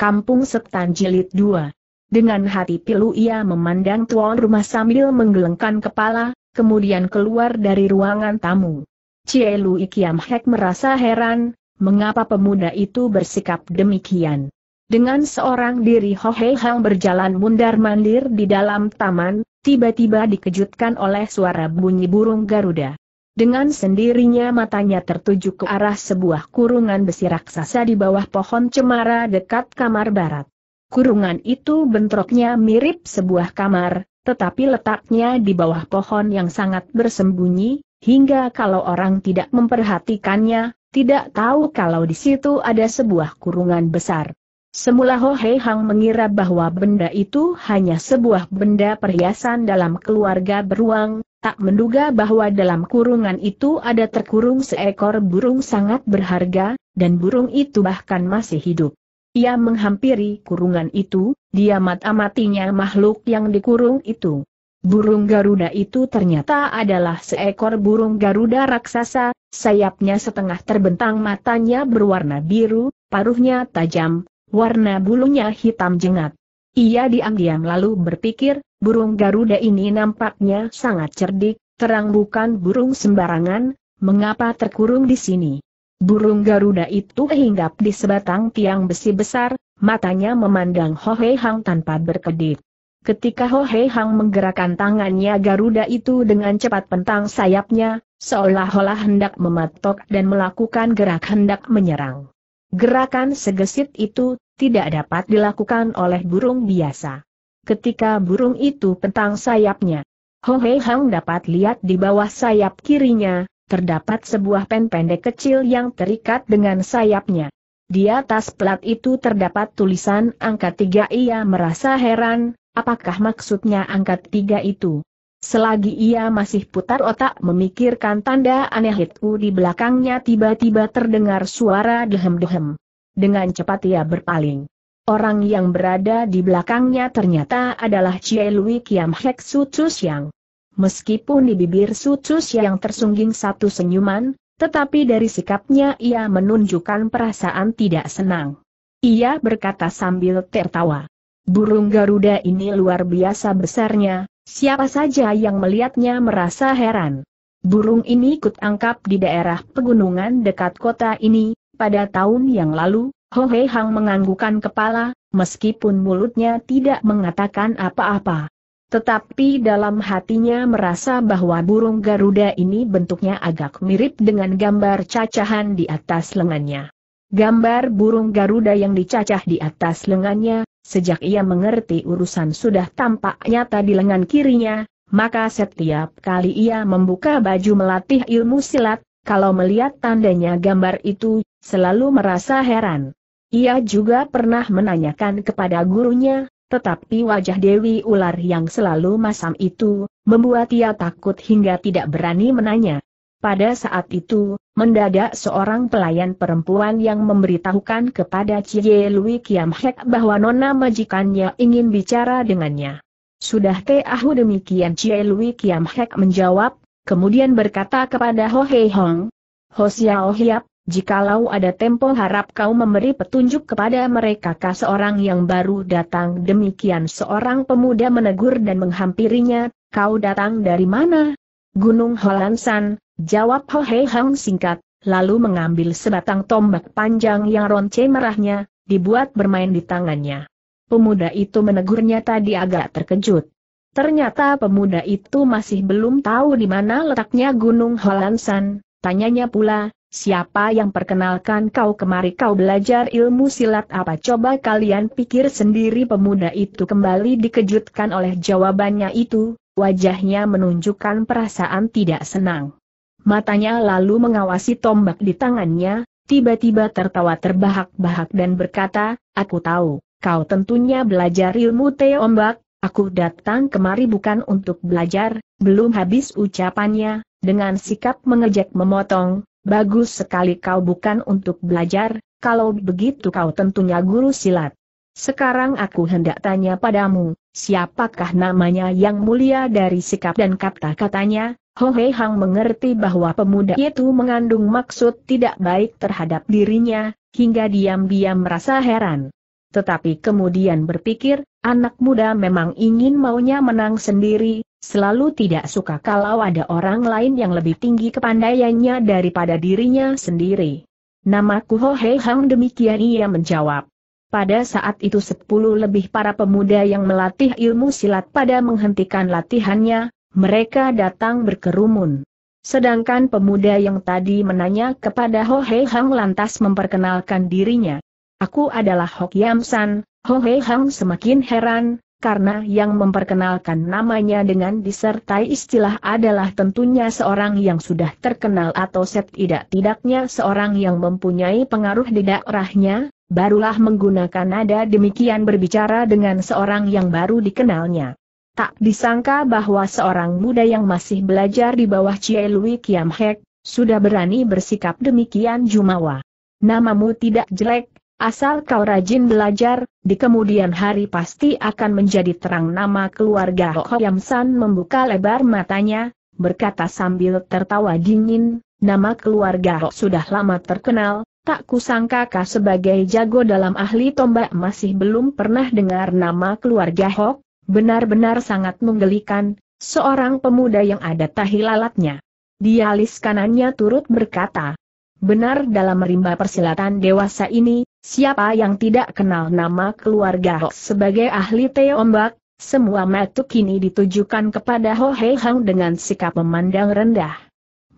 Kampung Setan Jilid 2. Dengan hati pilu ia memandang tuan rumah sambil menggelengkan kepala, kemudian keluar dari ruangan tamu. Cie Lu Ikiam Hek merasa heran, mengapa pemuda itu bersikap demikian. Dengan seorang diri Ho Hei Hang berjalan mundar-mandir di dalam taman, tiba-tiba dikejutkan oleh suara bunyi burung Garuda. Dengan sendirinya matanya tertuju ke arah sebuah kurungan besi raksasa di bawah pohon cemara dekat kamar barat. Kurungan itu bentroknya mirip sebuah kamar, tetapi letaknya di bawah pohon yang sangat bersembunyi, hingga kalau orang tidak memperhatikannya, tidak tahu kalau di situ ada sebuah kurungan besar. Semula Ho Hei Hang mengira bahwa benda itu hanya sebuah benda perhiasan dalam keluarga beruang, tak menduga bahwa dalam kurungan itu ada terkurung seekor burung sangat berharga, dan burung itu bahkan masih hidup. Ia menghampiri kurungan itu, dia mat-amatinya makhluk yang dikurung itu. Burung Garuda itu ternyata adalah seekor burung Garuda raksasa, sayapnya setengah terbentang matanya berwarna biru, paruhnya tajam, warna bulunya hitam jengat. Ia diam-diam lalu berpikir, Burung Garuda ini nampaknya sangat cerdik, terang bukan burung sembarangan, mengapa terkurung di sini? Burung Garuda itu hinggap di sebatang tiang besi besar, matanya memandang Ho Hei Hang tanpa berkedip. Ketika Ho Hei Hang menggerakkan tangannya Garuda itu dengan cepat pentang sayapnya, seolah-olah hendak mematok dan melakukan gerak hendak menyerang. Gerakan segesit itu, tidak dapat dilakukan oleh burung biasa ketika burung itu pentang sayapnya. Ho Hei Hang dapat lihat di bawah sayap kirinya, terdapat sebuah pen pendek kecil yang terikat dengan sayapnya. Di atas plat itu terdapat tulisan angka tiga ia merasa heran, apakah maksudnya angka tiga itu. Selagi ia masih putar otak memikirkan tanda aneh itu di belakangnya tiba-tiba terdengar suara dehem-dehem. Dengan cepat ia berpaling. Orang yang berada di belakangnya ternyata adalah Chie Lui Kiam Hek Su Yang. Meskipun di bibir Su Yang tersungging satu senyuman, tetapi dari sikapnya ia menunjukkan perasaan tidak senang. Ia berkata sambil tertawa. Burung Garuda ini luar biasa besarnya, siapa saja yang melihatnya merasa heran. Burung ini ikut angkap di daerah pegunungan dekat kota ini, pada tahun yang lalu, Ho Hei Hang menganggukan kepala, meskipun mulutnya tidak mengatakan apa-apa. Tetapi dalam hatinya merasa bahwa burung Garuda ini bentuknya agak mirip dengan gambar cacahan di atas lengannya. Gambar burung Garuda yang dicacah di atas lengannya, sejak ia mengerti urusan sudah tampak nyata di lengan kirinya, maka setiap kali ia membuka baju melatih ilmu silat, kalau melihat tandanya gambar itu, selalu merasa heran. Ia juga pernah menanyakan kepada gurunya, tetapi wajah Dewi Ular yang selalu masam itu, membuat ia takut hingga tidak berani menanya. Pada saat itu, mendadak seorang pelayan perempuan yang memberitahukan kepada Cie Lui Kiam Hek bahwa nona majikannya ingin bicara dengannya. Sudah teahu demikian Cie Lui Kiam Hek menjawab, kemudian berkata kepada Ho Hei Hong, Ho Xiao Hiap, Jikalau ada tempo harap kau memberi petunjuk kepada mereka kah seorang yang baru datang demikian seorang pemuda menegur dan menghampirinya, kau datang dari mana? Gunung Holansan, jawab Ho Hei Hang singkat, lalu mengambil sebatang tombak panjang yang ronce merahnya, dibuat bermain di tangannya. Pemuda itu menegurnya tadi agak terkejut. Ternyata pemuda itu masih belum tahu di mana letaknya Gunung Holansan, tanyanya pula, Siapa yang perkenalkan kau kemari kau belajar ilmu silat apa coba kalian pikir sendiri pemuda itu kembali dikejutkan oleh jawabannya itu, wajahnya menunjukkan perasaan tidak senang. Matanya lalu mengawasi tombak di tangannya, tiba-tiba tertawa terbahak-bahak dan berkata, aku tahu, kau tentunya belajar ilmu teombak, aku datang kemari bukan untuk belajar, belum habis ucapannya, dengan sikap mengejek memotong, Bagus sekali kau bukan untuk belajar, kalau begitu kau tentunya guru silat. Sekarang aku hendak tanya padamu, siapakah namanya yang mulia dari sikap dan kata-katanya? Hei Hang mengerti bahwa pemuda itu mengandung maksud tidak baik terhadap dirinya, hingga diam-diam merasa heran. Tetapi kemudian berpikir, Anak muda memang ingin maunya menang sendiri, selalu tidak suka kalau ada orang lain yang lebih tinggi kepandaiannya daripada dirinya sendiri. Namaku Ho Hei Hang demikian ia menjawab. Pada saat itu sepuluh lebih para pemuda yang melatih ilmu silat pada menghentikan latihannya, mereka datang berkerumun. Sedangkan pemuda yang tadi menanya kepada Ho Hei Hang lantas memperkenalkan dirinya. Aku adalah Hok Yam San, Ho Hei Hang semakin heran, karena yang memperkenalkan namanya dengan disertai istilah adalah tentunya seorang yang sudah terkenal atau setidak-tidaknya seorang yang mempunyai pengaruh di daerahnya, barulah menggunakan nada demikian berbicara dengan seorang yang baru dikenalnya. Tak disangka bahwa seorang muda yang masih belajar di bawah Chie Lui Kiam Hek, sudah berani bersikap demikian jumawa. Namamu tidak jelek, Asal kau rajin belajar, di kemudian hari pasti akan menjadi terang nama keluarga Ho Yam San membuka lebar matanya, berkata sambil tertawa dingin, nama keluarga Ho sudah lama terkenal, tak kusangka kau sebagai jago dalam ahli tombak masih belum pernah dengar nama keluarga Ho, benar-benar sangat menggelikan, seorang pemuda yang ada tahi lalatnya. alis kanannya turut berkata, Benar dalam rimba persilatan dewasa ini, Siapa yang tidak kenal nama keluarga Ho sebagai ahli teombak, semua metu kini ditujukan kepada Ho Hei Hang dengan sikap memandang rendah.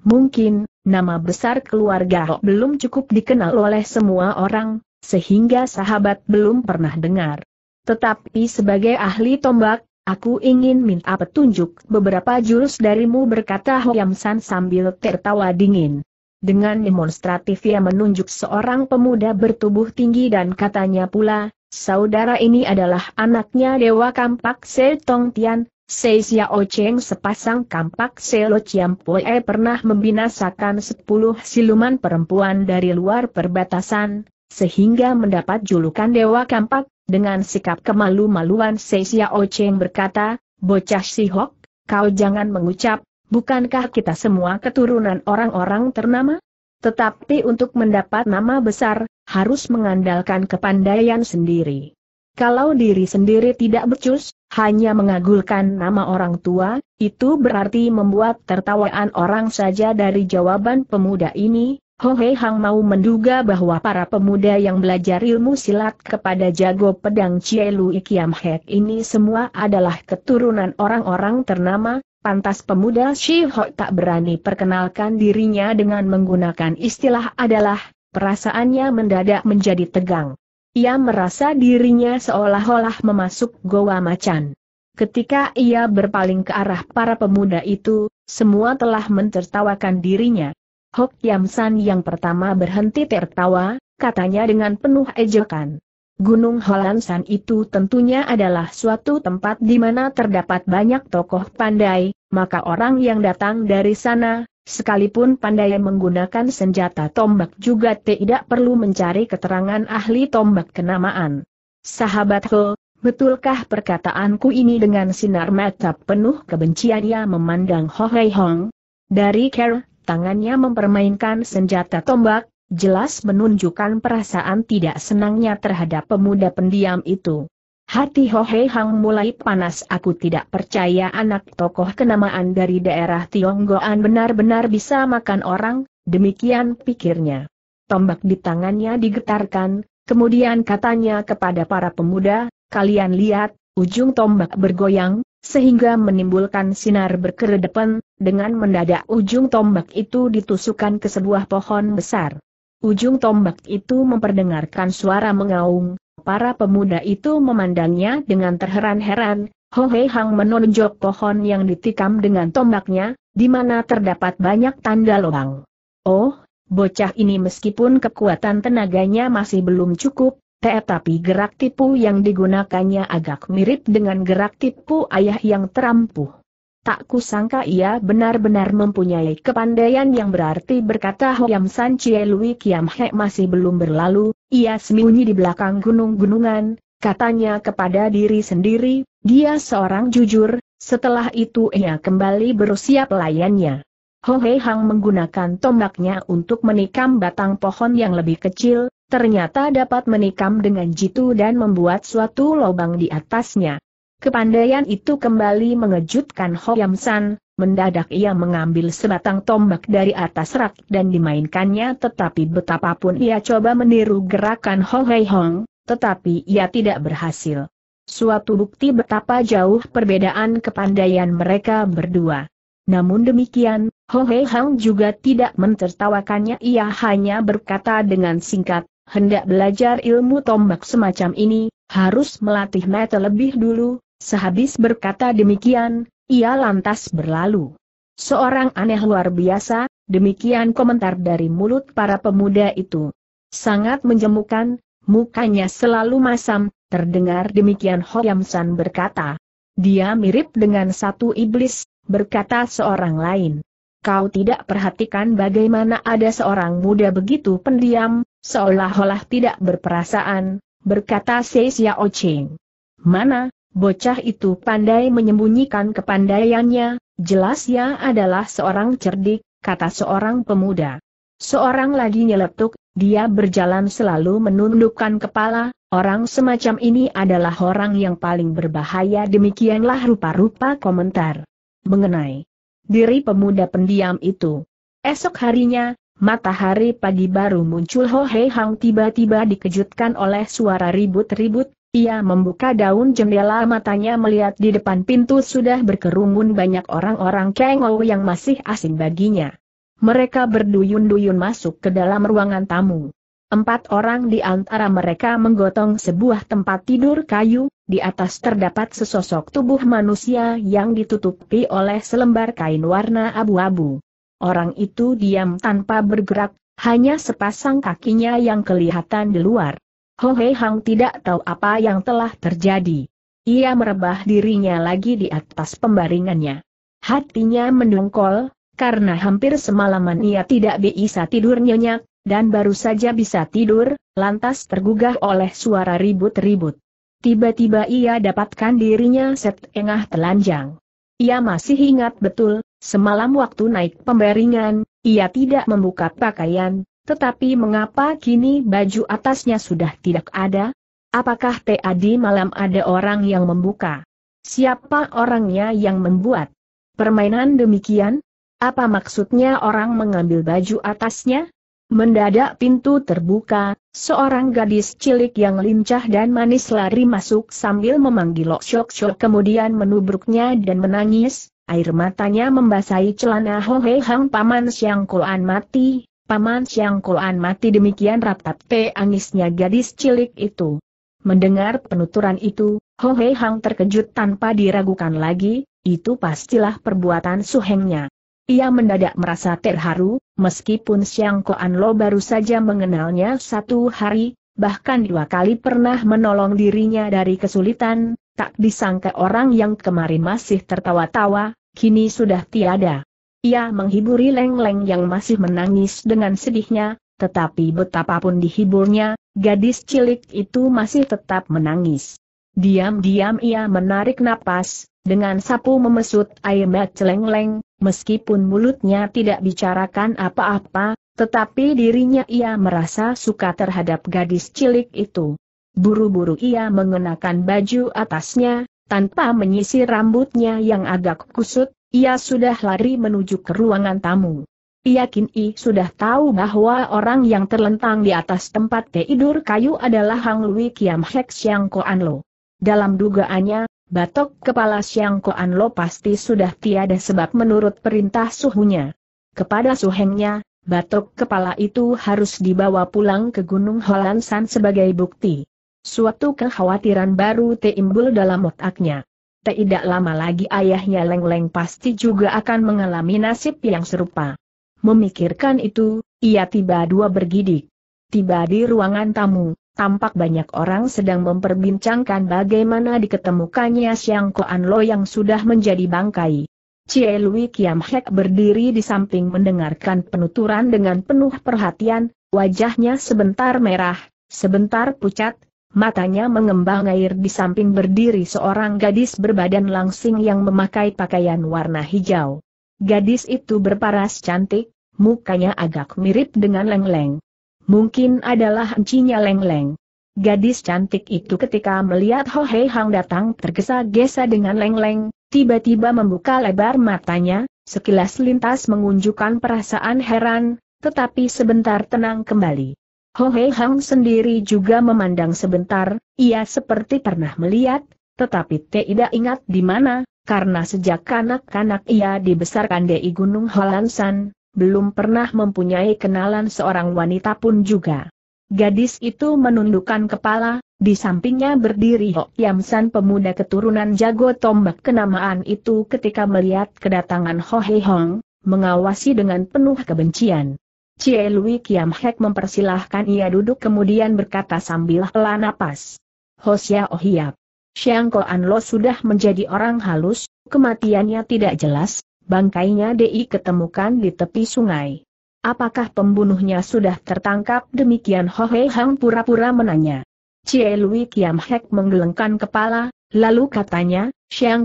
Mungkin, nama besar keluarga Ho belum cukup dikenal oleh semua orang, sehingga sahabat belum pernah dengar. Tetapi sebagai ahli tombak, aku ingin minta petunjuk beberapa jurus darimu berkata Ho Yam San sambil tertawa dingin. Dengan demonstratif ia menunjuk seorang pemuda bertubuh tinggi dan katanya pula, saudara ini adalah anaknya Dewa Kampak Se Tong Tian, Se Xiao Cheng sepasang Kampak Se Lo Chiam Poe pernah membinasakan sepuluh siluman perempuan dari luar perbatasan, sehingga mendapat julukan Dewa Kampak, dengan sikap kemalu-maluan Se Xiao Cheng berkata, Bocah Si Hok, kau jangan mengucap, Bukankah kita semua keturunan orang-orang ternama? Tetapi untuk mendapat nama besar, harus mengandalkan kepandaian sendiri. Kalau diri sendiri tidak becus, hanya mengagulkan nama orang tua, itu berarti membuat tertawaan orang saja dari jawaban pemuda ini, Ho Hei Hang mau menduga bahwa para pemuda yang belajar ilmu silat kepada jago pedang Cielu Ikiam Hek ini semua adalah keturunan orang-orang ternama, Pantas pemuda Shi Ho tak berani perkenalkan dirinya dengan menggunakan istilah adalah, perasaannya mendadak menjadi tegang. Ia merasa dirinya seolah-olah memasuk goa macan. Ketika ia berpaling ke arah para pemuda itu, semua telah mentertawakan dirinya. Hok Yamsan yang pertama berhenti tertawa, katanya dengan penuh ejekan. Gunung Holansan itu tentunya adalah suatu tempat di mana terdapat banyak tokoh pandai, maka orang yang datang dari sana, sekalipun pandai menggunakan senjata tombak juga tidak perlu mencari keterangan ahli tombak kenamaan. Sahabat Ho, betulkah perkataanku ini dengan sinar mata penuh kebencian ia memandang Ho Hei Hong? Dari ker, tangannya mempermainkan senjata tombak, jelas menunjukkan perasaan tidak senangnya terhadap pemuda pendiam itu. Hati Hohe Hang mulai panas aku tidak percaya anak tokoh kenamaan dari daerah Tionggoan benar-benar bisa makan orang, demikian pikirnya. Tombak di tangannya digetarkan, kemudian katanya kepada para pemuda, kalian lihat, ujung tombak bergoyang, sehingga menimbulkan sinar berkeredepan, dengan mendadak ujung tombak itu ditusukkan ke sebuah pohon besar. Ujung tombak itu memperdengarkan suara mengaung, para pemuda itu memandangnya dengan terheran-heran, Ho Hei Hang menonjok pohon yang ditikam dengan tombaknya, di mana terdapat banyak tanda lubang. Oh, bocah ini meskipun kekuatan tenaganya masih belum cukup, tetapi gerak tipu yang digunakannya agak mirip dengan gerak tipu ayah yang terampuh. Tak kusangka ia benar-benar mempunyai kepandaian yang berarti berkata Hoyam San Chie Lui Kiam He masih belum berlalu, ia sembunyi di belakang gunung-gunungan, katanya kepada diri sendiri, dia seorang jujur, setelah itu ia kembali berusia pelayannya. Ho Hei Hang menggunakan tombaknya untuk menikam batang pohon yang lebih kecil, ternyata dapat menikam dengan jitu dan membuat suatu lubang di atasnya. Kepandaian itu kembali mengejutkan Ho Yam San, mendadak ia mengambil sebatang tombak dari atas rak dan dimainkannya tetapi betapapun ia coba meniru gerakan Ho Hei Hong, tetapi ia tidak berhasil. Suatu bukti betapa jauh perbedaan kepandaian mereka berdua. Namun demikian, Ho Hei Hong juga tidak mentertawakannya ia hanya berkata dengan singkat, hendak belajar ilmu tombak semacam ini, harus melatih mata lebih dulu, Sehabis berkata demikian, ia lantas berlalu. Seorang aneh luar biasa, demikian komentar dari mulut para pemuda itu. Sangat menjemukan, mukanya selalu masam, terdengar demikian Hoyamsan San berkata. Dia mirip dengan satu iblis, berkata seorang lain. Kau tidak perhatikan bagaimana ada seorang muda begitu pendiam, seolah-olah tidak berperasaan, berkata Seisya Ocheng. Mana, Bocah itu pandai menyembunyikan kepandaiannya, jelas ya adalah seorang cerdik, kata seorang pemuda. Seorang lagi nyeletuk, dia berjalan selalu menundukkan kepala, orang semacam ini adalah orang yang paling berbahaya demikianlah rupa-rupa komentar. Mengenai diri pemuda pendiam itu. Esok harinya, matahari pagi baru muncul Ho Hei Hang tiba-tiba dikejutkan oleh suara ribut-ribut, ia membuka daun jendela matanya melihat di depan pintu sudah berkerumun banyak orang-orang Kengou yang masih asing baginya. Mereka berduyun-duyun masuk ke dalam ruangan tamu. Empat orang di antara mereka menggotong sebuah tempat tidur kayu, di atas terdapat sesosok tubuh manusia yang ditutupi oleh selembar kain warna abu-abu. Orang itu diam tanpa bergerak, hanya sepasang kakinya yang kelihatan di luar. Ho Hei Hang tidak tahu apa yang telah terjadi. Ia merebah dirinya lagi di atas pembaringannya. Hatinya mendongkol, karena hampir semalaman ia tidak bisa tidur nyenyak, dan baru saja bisa tidur, lantas tergugah oleh suara ribut-ribut. Tiba-tiba ia dapatkan dirinya setengah telanjang. Ia masih ingat betul, semalam waktu naik pembaringan, ia tidak membuka pakaian, tetapi mengapa kini baju atasnya sudah tidak ada? Apakah tadi malam ada orang yang membuka? Siapa orangnya yang membuat? Permainan demikian? Apa maksudnya orang mengambil baju atasnya? Mendadak pintu terbuka, seorang gadis cilik yang lincah dan manis lari masuk sambil memanggil Syok-Syok kemudian menubruknya dan menangis, air matanya membasahi celana Hohe Hang Paman Siang Kuan mati, Paman Siang Kuan mati demikian rapat angisnya gadis cilik itu. Mendengar penuturan itu, Ho Hei Hang terkejut tanpa diragukan lagi, itu pastilah perbuatan suhengnya. Ia mendadak merasa terharu, meskipun Siang Kuan Lo baru saja mengenalnya satu hari, bahkan dua kali pernah menolong dirinya dari kesulitan, tak disangka orang yang kemarin masih tertawa-tawa, kini sudah tiada. Ia menghiburi Leng-Leng yang masih menangis dengan sedihnya, tetapi betapapun dihiburnya, gadis cilik itu masih tetap menangis. Diam-diam ia menarik napas, dengan sapu memesut air mata Leng-Leng, meskipun mulutnya tidak bicarakan apa-apa, tetapi dirinya ia merasa suka terhadap gadis cilik itu. Buru-buru ia mengenakan baju atasnya, tanpa menyisir rambutnya yang agak kusut, ia sudah lari menuju ke ruangan tamu. Ia kini sudah tahu bahwa orang yang terlentang di atas tempat tidur kayu adalah Hang Lui Kiam Hek Xiang Koan Lo. Dalam dugaannya, batok kepala Xiang Koan Lo pasti sudah tiada sebab menurut perintah suhunya. Kepada suhengnya, batok kepala itu harus dibawa pulang ke Gunung Holansan sebagai bukti. Suatu kekhawatiran baru timbul dalam otaknya tidak lama lagi ayahnya Leng Leng pasti juga akan mengalami nasib yang serupa. Memikirkan itu, ia tiba dua bergidik. Tiba di ruangan tamu, tampak banyak orang sedang memperbincangkan bagaimana diketemukannya Siang Koan Lo yang sudah menjadi bangkai. Cie Lui Kiam Hek berdiri di samping mendengarkan penuturan dengan penuh perhatian, wajahnya sebentar merah, sebentar pucat, matanya mengembang air di samping berdiri seorang gadis berbadan langsing yang memakai pakaian warna hijau. Gadis itu berparas cantik, mukanya agak mirip dengan Leng -leng. Mungkin adalah encinya Leng. Gadis cantik itu ketika melihat Ho Hei Hang datang tergesa-gesa dengan Leng Leng, tiba-tiba membuka lebar matanya, sekilas lintas mengunjukkan perasaan heran, tetapi sebentar tenang kembali. Ho Hei Hang sendiri juga memandang sebentar, ia seperti pernah melihat, tetapi tidak ingat di mana, karena sejak kanak-kanak ia dibesarkan di Gunung Holansan, belum pernah mempunyai kenalan seorang wanita pun juga. Gadis itu menundukkan kepala, di sampingnya berdiri Ho Yam San pemuda keturunan jago tombak kenamaan itu ketika melihat kedatangan Ho Hei Hong, mengawasi dengan penuh kebencian. Cie Lui Kiam Hek mempersilahkan ia duduk kemudian berkata sambil hela napas. Hosia Ohiap. Ko An Lo sudah menjadi orang halus, kematiannya tidak jelas, bangkainya Di ketemukan di tepi sungai. Apakah pembunuhnya sudah tertangkap demikian Ho Hei Hang pura-pura menanya. Cie Lui Kiam Hek menggelengkan kepala, lalu katanya,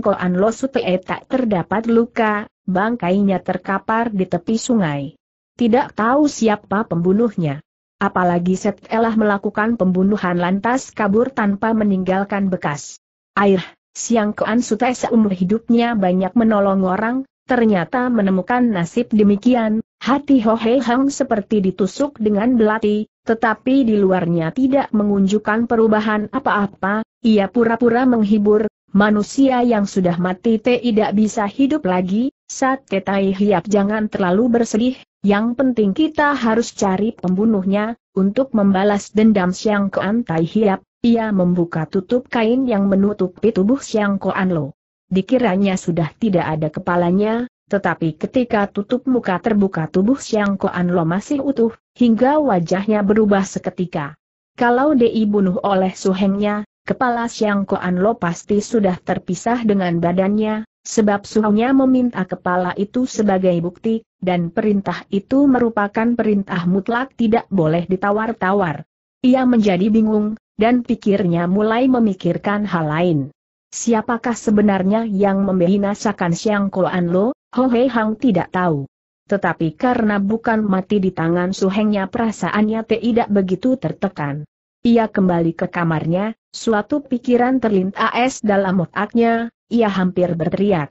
Ko Anlo Lo e tak terdapat luka, bangkainya terkapar di tepi sungai. Tidak tahu siapa pembunuhnya. Apalagi Setelah melakukan pembunuhan lantas kabur tanpa meninggalkan bekas. Air, Siang Koan Sutai seumur hidupnya banyak menolong orang, ternyata menemukan nasib demikian, hati Ho Hei Hang seperti ditusuk dengan belati, tetapi di luarnya tidak mengunjukkan perubahan apa-apa, ia pura-pura menghibur, manusia yang sudah mati tidak bisa hidup lagi, saat Ketai Hiap jangan terlalu bersedih, yang penting kita harus cari pembunuhnya, untuk membalas dendam Siang Koan Tai Hiap, ia membuka tutup kain yang menutupi tubuh Siang Koan Lo. Dikiranya sudah tidak ada kepalanya, tetapi ketika tutup muka terbuka tubuh Siang Koan Lo masih utuh, hingga wajahnya berubah seketika. Kalau Dei bunuh oleh suhengnya, kepala Siang Koan Lo pasti sudah terpisah dengan badannya, sebab suhunya meminta kepala itu sebagai bukti, dan perintah itu merupakan perintah mutlak tidak boleh ditawar-tawar. Ia menjadi bingung, dan pikirnya mulai memikirkan hal lain. Siapakah sebenarnya yang membinasakan Siang Koan Lo? Ho Hei Hang tidak tahu. Tetapi karena bukan mati di tangan suhengnya perasaannya tidak begitu tertekan. Ia kembali ke kamarnya, suatu pikiran terlintas dalam otaknya, ia hampir berteriak.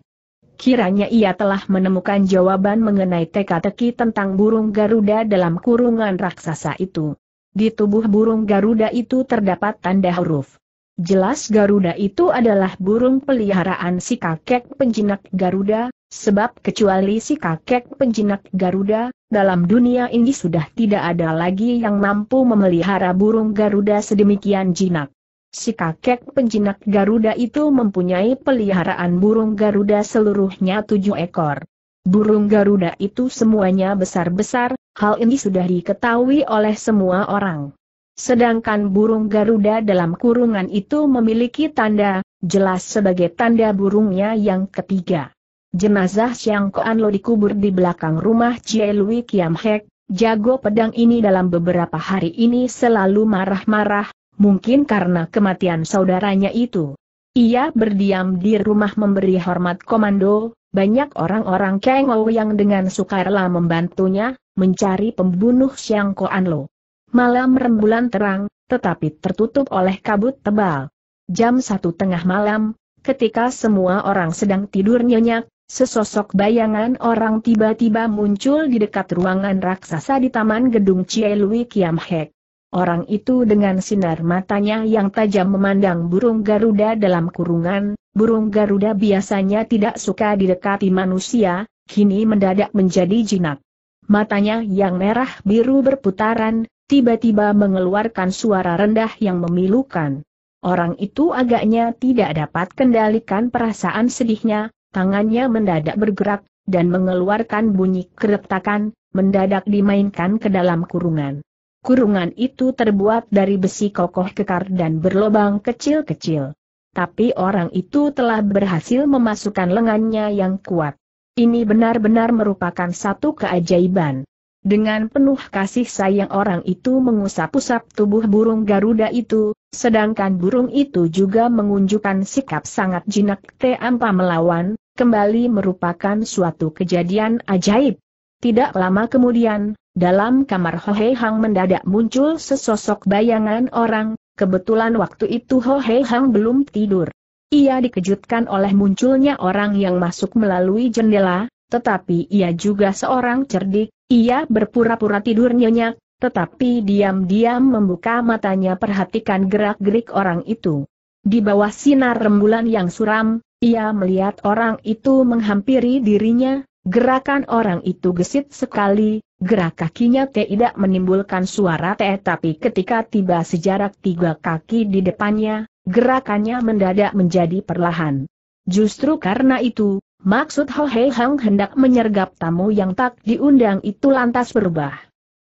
Kiranya ia telah menemukan jawaban mengenai teka-teki tentang burung Garuda dalam kurungan raksasa itu. Di tubuh burung Garuda itu terdapat tanda huruf. Jelas Garuda itu adalah burung peliharaan si kakek penjinak Garuda, sebab kecuali si kakek penjinak Garuda, dalam dunia ini sudah tidak ada lagi yang mampu memelihara burung Garuda sedemikian jinak. Si kakek penjinak Garuda itu mempunyai peliharaan burung Garuda seluruhnya tujuh ekor. Burung Garuda itu semuanya besar-besar, hal ini sudah diketahui oleh semua orang. Sedangkan burung Garuda dalam kurungan itu memiliki tanda, jelas sebagai tanda burungnya yang ketiga. Jenazah Xiang Koan Lo dikubur di belakang rumah Chie Lui Kiam Hek, jago pedang ini dalam beberapa hari ini selalu marah-marah, mungkin karena kematian saudaranya itu. Ia berdiam di rumah memberi hormat komando, banyak orang-orang Kengou yang dengan suka rela membantunya, mencari pembunuh Xiang Koanlo. Malam rembulan terang, tetapi tertutup oleh kabut tebal. Jam satu tengah malam, ketika semua orang sedang tidur nyenyak, sesosok bayangan orang tiba-tiba muncul di dekat ruangan raksasa di taman gedung Cielui Kiamhek. Orang itu dengan sinar matanya yang tajam memandang burung Garuda dalam kurungan, burung Garuda biasanya tidak suka didekati manusia, kini mendadak menjadi jinak. Matanya yang merah biru berputaran, tiba-tiba mengeluarkan suara rendah yang memilukan. Orang itu agaknya tidak dapat kendalikan perasaan sedihnya, tangannya mendadak bergerak, dan mengeluarkan bunyi keretakan, mendadak dimainkan ke dalam kurungan. Kurungan itu terbuat dari besi kokoh kekar dan berlobang kecil-kecil. Tapi orang itu telah berhasil memasukkan lengannya yang kuat. Ini benar-benar merupakan satu keajaiban. Dengan penuh kasih sayang orang itu mengusap-usap tubuh burung Garuda itu, sedangkan burung itu juga mengunjukkan sikap sangat jinak teampa melawan, kembali merupakan suatu kejadian ajaib. Tidak lama kemudian, dalam kamar Ho Hei Hang mendadak muncul sesosok bayangan orang, kebetulan waktu itu Ho Hei Hang belum tidur. Ia dikejutkan oleh munculnya orang yang masuk melalui jendela, tetapi ia juga seorang cerdik, ia berpura-pura tidur nyenyak, tetapi diam-diam membuka matanya perhatikan gerak-gerik orang itu. Di bawah sinar rembulan yang suram, ia melihat orang itu menghampiri dirinya, Gerakan orang itu gesit sekali, gerak kakinya tidak menimbulkan suara teh tapi ketika tiba sejarak tiga kaki di depannya, gerakannya mendadak menjadi perlahan. Justru karena itu, maksud Ho Hei Hang hendak menyergap tamu yang tak diundang itu lantas berubah.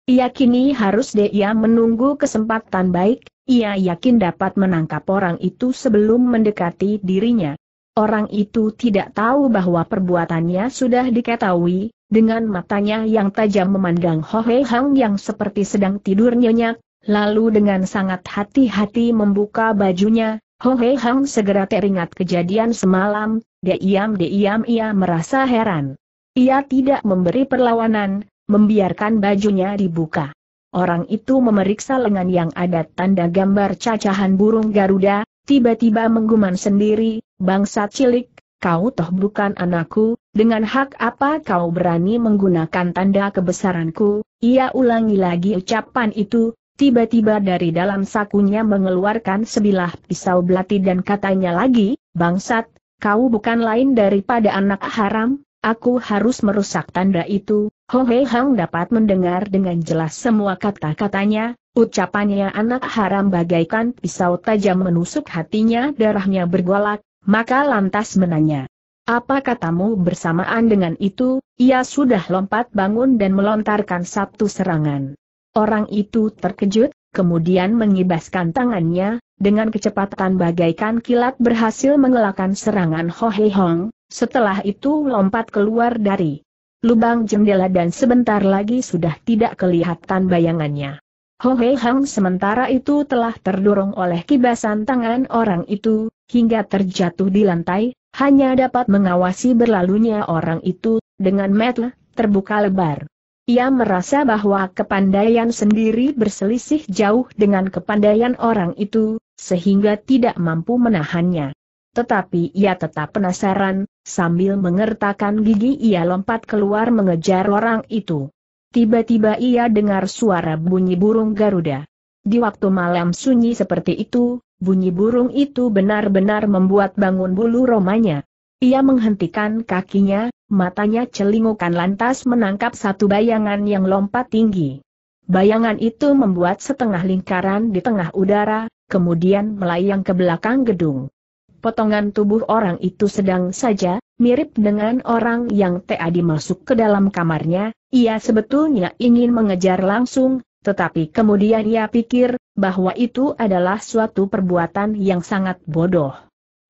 Ia kini harus dia menunggu kesempatan baik, ia yakin dapat menangkap orang itu sebelum mendekati dirinya. Orang itu tidak tahu bahwa perbuatannya sudah diketahui, dengan matanya yang tajam memandang Hohe Hang yang seperti sedang tidur nyenyak, lalu dengan sangat hati-hati membuka bajunya, Hohe Hang segera teringat kejadian semalam, diam-diam ia merasa heran. Ia tidak memberi perlawanan, membiarkan bajunya dibuka. Orang itu memeriksa lengan yang ada tanda gambar cacahan burung Garuda, tiba-tiba menggumam sendiri, Bangsa cilik, kau toh bukan anakku, dengan hak apa kau berani menggunakan tanda kebesaranku? Ia ulangi lagi ucapan itu, tiba-tiba dari dalam sakunya mengeluarkan sebilah pisau belati dan katanya lagi, bangsat, kau bukan lain daripada anak haram, aku harus merusak tanda itu. Ho Hei Hang dapat mendengar dengan jelas semua kata-katanya, ucapannya anak haram bagaikan pisau tajam menusuk hatinya darahnya bergolak, maka lantas menanya. Apa katamu bersamaan dengan itu, ia sudah lompat bangun dan melontarkan satu serangan. Orang itu terkejut, kemudian mengibaskan tangannya, dengan kecepatan bagaikan kilat berhasil mengelakkan serangan Ho Hei Hong, setelah itu lompat keluar dari lubang jendela dan sebentar lagi sudah tidak kelihatan bayangannya. Ho Hei Hang sementara itu telah terdorong oleh kibasan tangan orang itu, hingga terjatuh di lantai, hanya dapat mengawasi berlalunya orang itu, dengan mata terbuka lebar. Ia merasa bahwa kepandaian sendiri berselisih jauh dengan kepandaian orang itu, sehingga tidak mampu menahannya. Tetapi ia tetap penasaran, sambil mengertakkan gigi ia lompat keluar mengejar orang itu. Tiba-tiba ia dengar suara bunyi burung Garuda. Di waktu malam sunyi seperti itu, bunyi burung itu benar-benar membuat bangun bulu romanya. Ia menghentikan kakinya, matanya celingukan lantas menangkap satu bayangan yang lompat tinggi. Bayangan itu membuat setengah lingkaran di tengah udara, kemudian melayang ke belakang gedung. Potongan tubuh orang itu sedang saja, mirip dengan orang yang tadi masuk ke dalam kamarnya, ia sebetulnya ingin mengejar langsung, tetapi kemudian ia pikir, bahwa itu adalah suatu perbuatan yang sangat bodoh.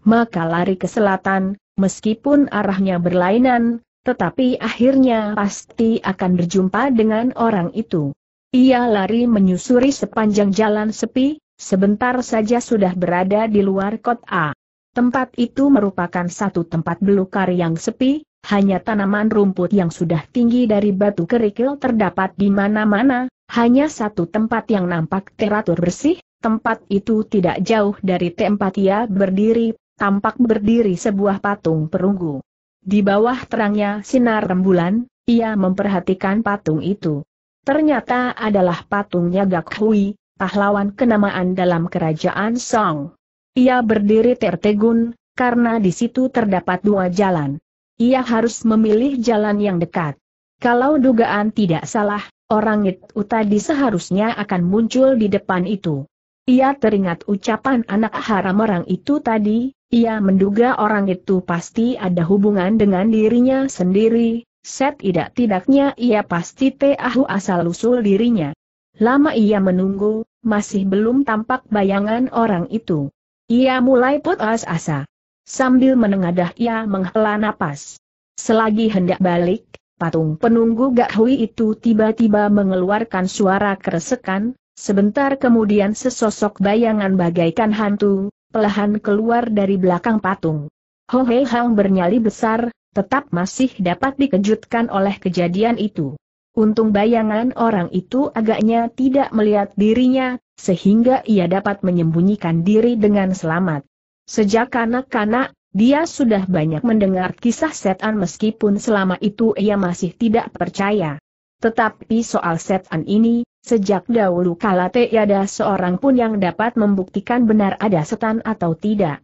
Maka lari ke selatan, meskipun arahnya berlainan, tetapi akhirnya pasti akan berjumpa dengan orang itu. Ia lari menyusuri sepanjang jalan sepi, sebentar saja sudah berada di luar kota. Tempat itu merupakan satu tempat belukar yang sepi, hanya tanaman rumput yang sudah tinggi dari batu kerikil terdapat di mana-mana, hanya satu tempat yang nampak teratur bersih, tempat itu tidak jauh dari tempat ia berdiri, tampak berdiri sebuah patung perunggu. Di bawah terangnya sinar rembulan, ia memperhatikan patung itu. Ternyata adalah patungnya Gak Hui, pahlawan kenamaan dalam kerajaan Song. Ia berdiri tertegun, karena di situ terdapat dua jalan. Ia harus memilih jalan yang dekat. Kalau dugaan tidak salah, orang itu tadi seharusnya akan muncul di depan itu. Ia teringat ucapan anak haram orang itu tadi, ia menduga orang itu pasti ada hubungan dengan dirinya sendiri, set tidak-tidaknya ia pasti tahu asal-usul dirinya. Lama ia menunggu, masih belum tampak bayangan orang itu. Ia mulai putus asa. Sambil menengadah ia menghela napas. Selagi hendak balik, patung penunggu Gak Hui itu tiba-tiba mengeluarkan suara keresekan, sebentar kemudian sesosok bayangan bagaikan hantu, pelahan keluar dari belakang patung. Ho Hei Hang bernyali besar, tetap masih dapat dikejutkan oleh kejadian itu. Untung bayangan orang itu agaknya tidak melihat dirinya, sehingga ia dapat menyembunyikan diri dengan selamat. Sejak kanak-kanak, dia sudah banyak mendengar kisah setan meskipun selama itu ia masih tidak percaya. Tetapi soal setan ini, sejak dahulu kala tiada seorang pun yang dapat membuktikan benar ada setan atau tidak.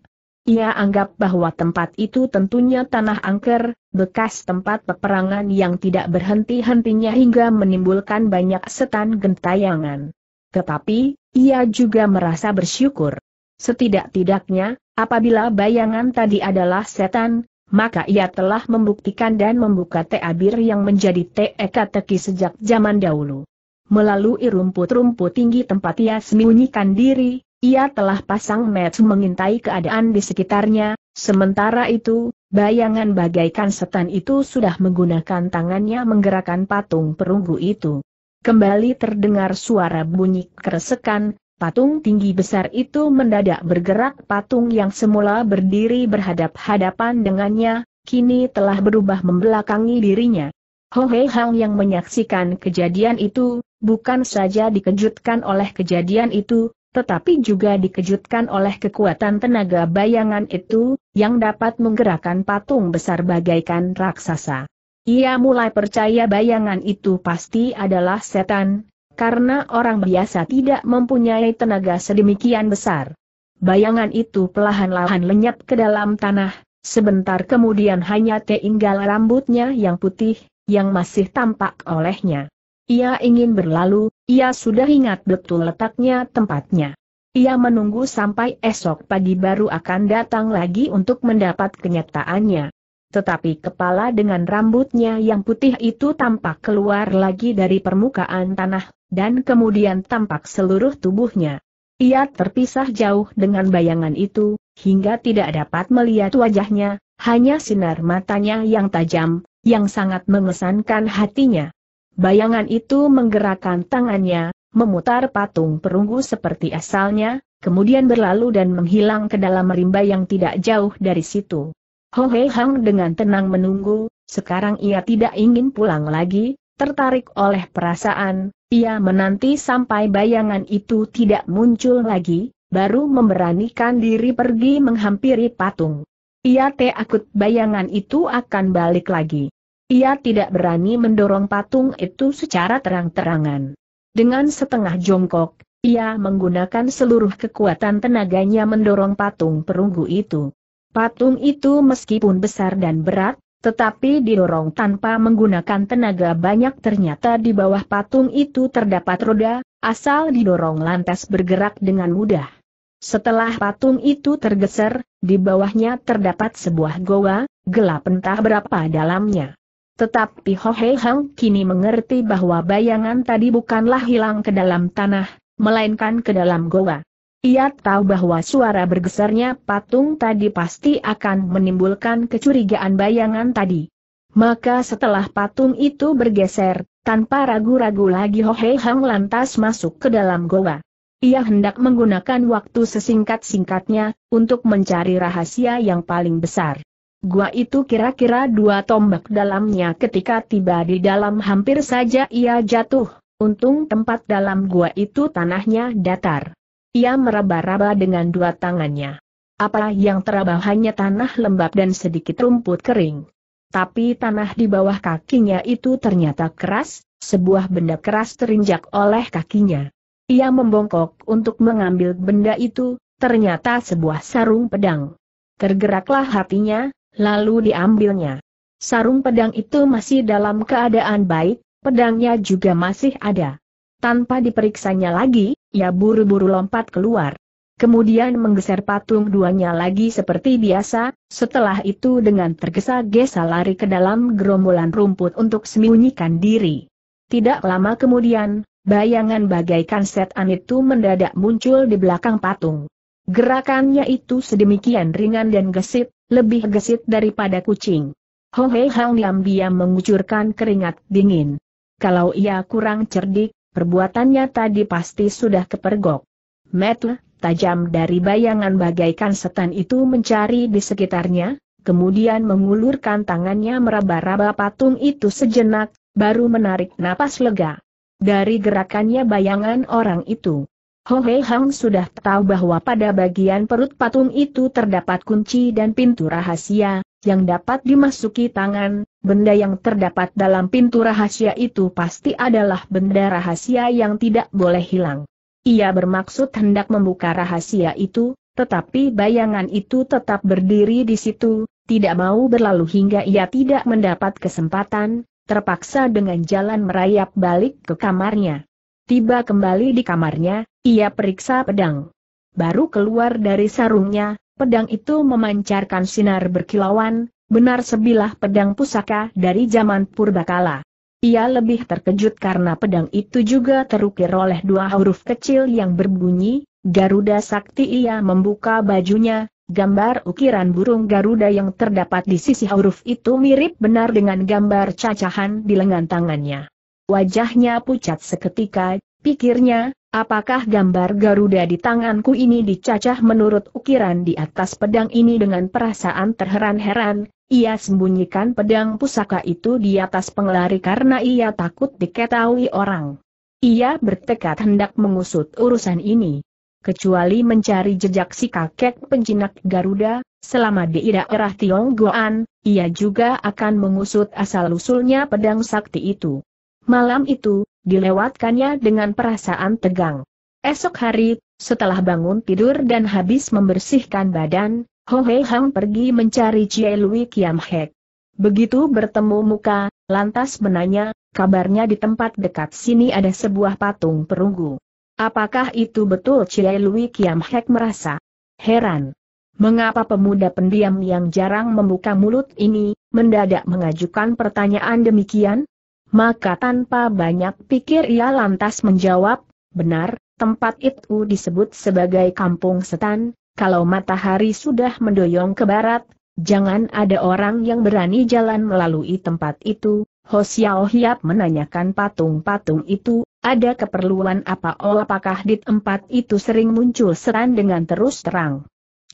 Ia anggap bahwa tempat itu tentunya tanah angker, bekas tempat peperangan yang tidak berhenti-hentinya hingga menimbulkan banyak setan gentayangan. Tetapi, ia juga merasa bersyukur Setidak-tidaknya, apabila bayangan tadi adalah setan, maka ia telah membuktikan dan membuka teabir yang menjadi teka teki sejak zaman dahulu. Melalui rumput-rumput tinggi tempat ia sembunyikan diri, ia telah pasang match mengintai keadaan di sekitarnya, sementara itu, bayangan bagaikan setan itu sudah menggunakan tangannya menggerakkan patung perunggu itu. Kembali terdengar suara bunyi keresekan, Patung tinggi besar itu mendadak bergerak patung yang semula berdiri berhadap-hadapan dengannya, kini telah berubah membelakangi dirinya. Ho Hei Hang yang menyaksikan kejadian itu, bukan saja dikejutkan oleh kejadian itu, tetapi juga dikejutkan oleh kekuatan tenaga bayangan itu, yang dapat menggerakkan patung besar bagaikan raksasa. Ia mulai percaya bayangan itu pasti adalah setan, karena orang biasa tidak mempunyai tenaga sedemikian besar. Bayangan itu pelahan lahan lenyap ke dalam tanah, sebentar kemudian hanya tinggal rambutnya yang putih, yang masih tampak olehnya. Ia ingin berlalu, ia sudah ingat betul letaknya tempatnya. Ia menunggu sampai esok pagi baru akan datang lagi untuk mendapat kenyataannya tetapi kepala dengan rambutnya yang putih itu tampak keluar lagi dari permukaan tanah, dan kemudian tampak seluruh tubuhnya. Ia terpisah jauh dengan bayangan itu, hingga tidak dapat melihat wajahnya, hanya sinar matanya yang tajam, yang sangat mengesankan hatinya. Bayangan itu menggerakkan tangannya, memutar patung perunggu seperti asalnya, kemudian berlalu dan menghilang ke dalam rimba yang tidak jauh dari situ. Ho Hei Hang dengan tenang menunggu, sekarang ia tidak ingin pulang lagi, tertarik oleh perasaan, ia menanti sampai bayangan itu tidak muncul lagi, baru memberanikan diri pergi menghampiri patung. Ia takut bayangan itu akan balik lagi. Ia tidak berani mendorong patung itu secara terang-terangan. Dengan setengah jongkok, ia menggunakan seluruh kekuatan tenaganya mendorong patung perunggu itu. Patung itu meskipun besar dan berat, tetapi didorong tanpa menggunakan tenaga banyak ternyata di bawah patung itu terdapat roda, asal didorong lantas bergerak dengan mudah. Setelah patung itu tergeser, di bawahnya terdapat sebuah goa, gelap entah berapa dalamnya. Tetapi Ho Hei Hang kini mengerti bahwa bayangan tadi bukanlah hilang ke dalam tanah, melainkan ke dalam goa. Ia tahu bahwa suara bergesernya patung tadi pasti akan menimbulkan kecurigaan bayangan tadi. Maka setelah patung itu bergeser, tanpa ragu-ragu lagi Ho Hei Hang lantas masuk ke dalam goa. Ia hendak menggunakan waktu sesingkat-singkatnya, untuk mencari rahasia yang paling besar. Gua itu kira-kira dua tombak dalamnya ketika tiba di dalam hampir saja ia jatuh, untung tempat dalam gua itu tanahnya datar. Ia meraba-raba dengan dua tangannya. Apa yang teraba hanya tanah lembab dan sedikit rumput kering. Tapi tanah di bawah kakinya itu ternyata keras, sebuah benda keras terinjak oleh kakinya. Ia membongkok untuk mengambil benda itu, ternyata sebuah sarung pedang. Tergeraklah hatinya, lalu diambilnya. Sarung pedang itu masih dalam keadaan baik, pedangnya juga masih ada. Tanpa diperiksanya lagi, ia buru-buru lompat keluar. Kemudian menggeser patung duanya lagi seperti biasa, setelah itu dengan tergesa-gesa lari ke dalam gerombolan rumput untuk sembunyikan diri. Tidak lama kemudian, bayangan bagaikan setan itu mendadak muncul di belakang patung. Gerakannya itu sedemikian ringan dan gesit, lebih gesit daripada kucing. Ho Hei Hang diam-diam mengucurkan keringat dingin. Kalau ia kurang cerdik, Perbuatannya tadi pasti sudah kepergok. Metle, tajam dari bayangan bagaikan setan itu mencari di sekitarnya, kemudian mengulurkan tangannya meraba-raba patung itu sejenak, baru menarik napas lega. Dari gerakannya bayangan orang itu. Ho Hei Hang sudah tahu bahwa pada bagian perut patung itu terdapat kunci dan pintu rahasia, yang dapat dimasuki tangan, benda yang terdapat dalam pintu rahasia itu pasti adalah benda rahasia yang tidak boleh hilang. Ia bermaksud hendak membuka rahasia itu, tetapi bayangan itu tetap berdiri di situ, tidak mau berlalu hingga ia tidak mendapat kesempatan, terpaksa dengan jalan merayap balik ke kamarnya. Tiba kembali di kamarnya, ia periksa pedang. Baru keluar dari sarungnya, pedang itu memancarkan sinar berkilauan, benar sebilah pedang pusaka dari zaman purbakala. Ia lebih terkejut karena pedang itu juga terukir oleh dua huruf kecil yang berbunyi, Garuda Sakti ia membuka bajunya, gambar ukiran burung Garuda yang terdapat di sisi huruf itu mirip benar dengan gambar cacahan di lengan tangannya. Wajahnya pucat seketika, Pikirnya, apakah gambar Garuda di tanganku ini dicacah menurut ukiran di atas pedang ini dengan perasaan terheran-heran, ia sembunyikan pedang pusaka itu di atas pengelari karena ia takut diketahui orang. Ia bertekad hendak mengusut urusan ini. Kecuali mencari jejak si kakek penjinak Garuda, selama di daerah Tionggoan, ia juga akan mengusut asal-usulnya pedang sakti itu. Malam itu, dilewatkannya dengan perasaan tegang. Esok hari, setelah bangun tidur dan habis membersihkan badan, Ho Hei Hang pergi mencari Chie Lui Kiam Hek. Begitu bertemu muka, lantas menanya, kabarnya di tempat dekat sini ada sebuah patung perunggu. Apakah itu betul Chie Lui Kiam Hek merasa heran? Mengapa pemuda pendiam yang jarang membuka mulut ini, mendadak mengajukan pertanyaan demikian? Maka tanpa banyak pikir ia lantas menjawab, benar, tempat itu disebut sebagai kampung setan, kalau matahari sudah mendoyong ke barat, jangan ada orang yang berani jalan melalui tempat itu. Ho Xiao Hiap menanyakan patung-patung itu, ada keperluan apa oh apakah di tempat itu sering muncul setan dengan terus terang.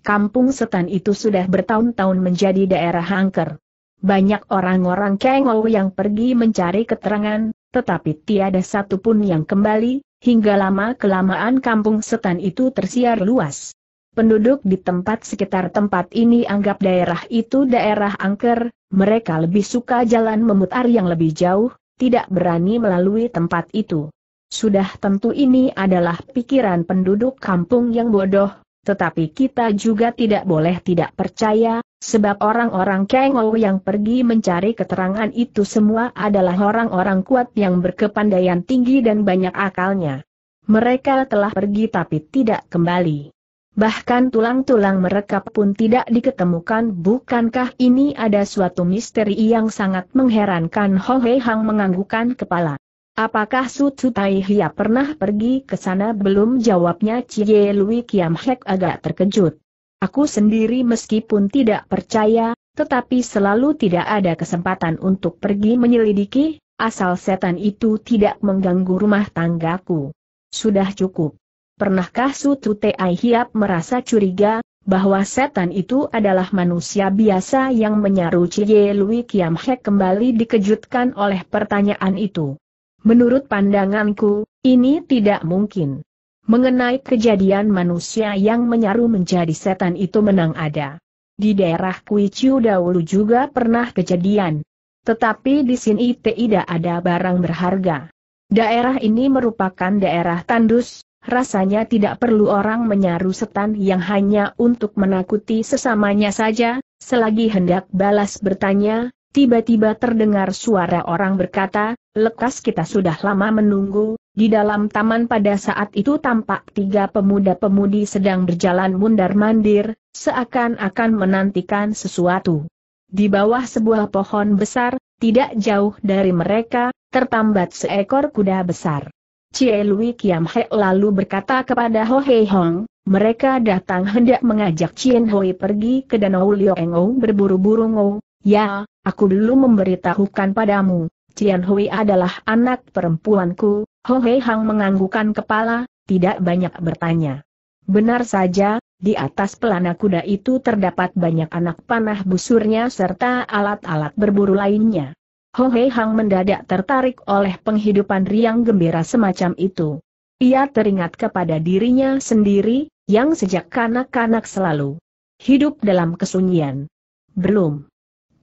Kampung setan itu sudah bertahun-tahun menjadi daerah angker. Banyak orang-orang Kengou yang pergi mencari keterangan, tetapi tiada satupun yang kembali, hingga lama-kelamaan kampung setan itu tersiar luas. Penduduk di tempat sekitar tempat ini anggap daerah itu daerah angker, mereka lebih suka jalan memutar yang lebih jauh, tidak berani melalui tempat itu. Sudah tentu ini adalah pikiran penduduk kampung yang bodoh, tetapi kita juga tidak boleh tidak percaya, Sebab orang-orang Kengou yang pergi mencari keterangan itu semua adalah orang-orang kuat yang berkepandaian tinggi dan banyak akalnya. Mereka telah pergi tapi tidak kembali. Bahkan tulang-tulang mereka pun tidak diketemukan. Bukankah ini ada suatu misteri yang sangat mengherankan? Ho Hei Hang menganggukkan kepala. Apakah Su Tsu Tai Hia pernah pergi ke sana belum? Jawabnya Cie Lui Kiam Hek agak terkejut. Aku sendiri meskipun tidak percaya, tetapi selalu tidak ada kesempatan untuk pergi menyelidiki, asal setan itu tidak mengganggu rumah tanggaku. Sudah cukup. Pernahkah Sutu Tai Hiap merasa curiga, bahwa setan itu adalah manusia biasa yang menyaru Cie Lui Kiam Hek kembali dikejutkan oleh pertanyaan itu. Menurut pandanganku, ini tidak mungkin. Mengenai kejadian manusia yang menyaru menjadi setan itu menang ada. Di daerah Kuiciu dahulu juga pernah kejadian. Tetapi di sini tidak ada barang berharga. Daerah ini merupakan daerah tandus, rasanya tidak perlu orang menyaru setan yang hanya untuk menakuti sesamanya saja, selagi hendak balas bertanya, tiba-tiba terdengar suara orang berkata, lekas kita sudah lama menunggu, di dalam taman pada saat itu tampak tiga pemuda-pemudi sedang berjalan mundar-mandir, seakan-akan menantikan sesuatu. Di bawah sebuah pohon besar, tidak jauh dari mereka, tertambat seekor kuda besar. Cie Lui Kiam He lalu berkata kepada Ho Hei Hong, mereka datang hendak mengajak Cien Hoi pergi ke Danau Eng O berburu burung Ngou. Ya, aku dulu memberitahukan padamu, Cian Hui adalah anak perempuanku, Ho Hei Hang menganggukan kepala, tidak banyak bertanya. Benar saja, di atas pelana kuda itu terdapat banyak anak panah busurnya serta alat-alat berburu lainnya. Ho Hei Hang mendadak tertarik oleh penghidupan riang gembira semacam itu. Ia teringat kepada dirinya sendiri, yang sejak kanak-kanak selalu hidup dalam kesunyian. Belum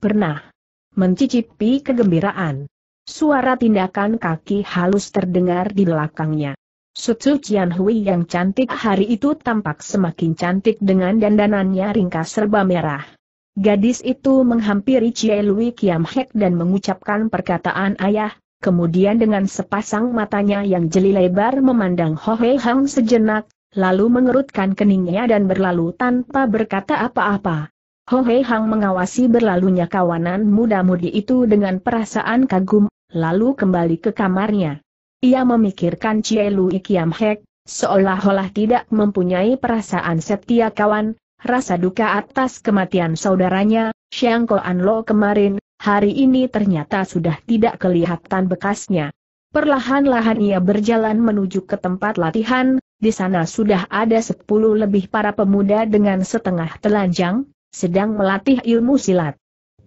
pernah mencicipi kegembiraan. Suara tindakan kaki halus terdengar di belakangnya. Sutsu Cian Hui yang cantik hari itu tampak semakin cantik dengan dandanannya ringkas serba merah. Gadis itu menghampiri Cie Lui Kiam Hek dan mengucapkan perkataan ayah, kemudian dengan sepasang matanya yang jeli lebar memandang Ho Hei Hang sejenak, lalu mengerutkan keningnya dan berlalu tanpa berkata apa-apa. Ho Hei Hang mengawasi berlalunya kawanan muda-mudi itu dengan perasaan kagum, lalu kembali ke kamarnya. Ia memikirkan Chie Lu Ikiam Hek, seolah-olah tidak mempunyai perasaan setia kawan, rasa duka atas kematian saudaranya, Xiang An Lo kemarin, hari ini ternyata sudah tidak kelihatan bekasnya. Perlahan-lahan ia berjalan menuju ke tempat latihan, di sana sudah ada sepuluh lebih para pemuda dengan setengah telanjang, sedang melatih ilmu silat.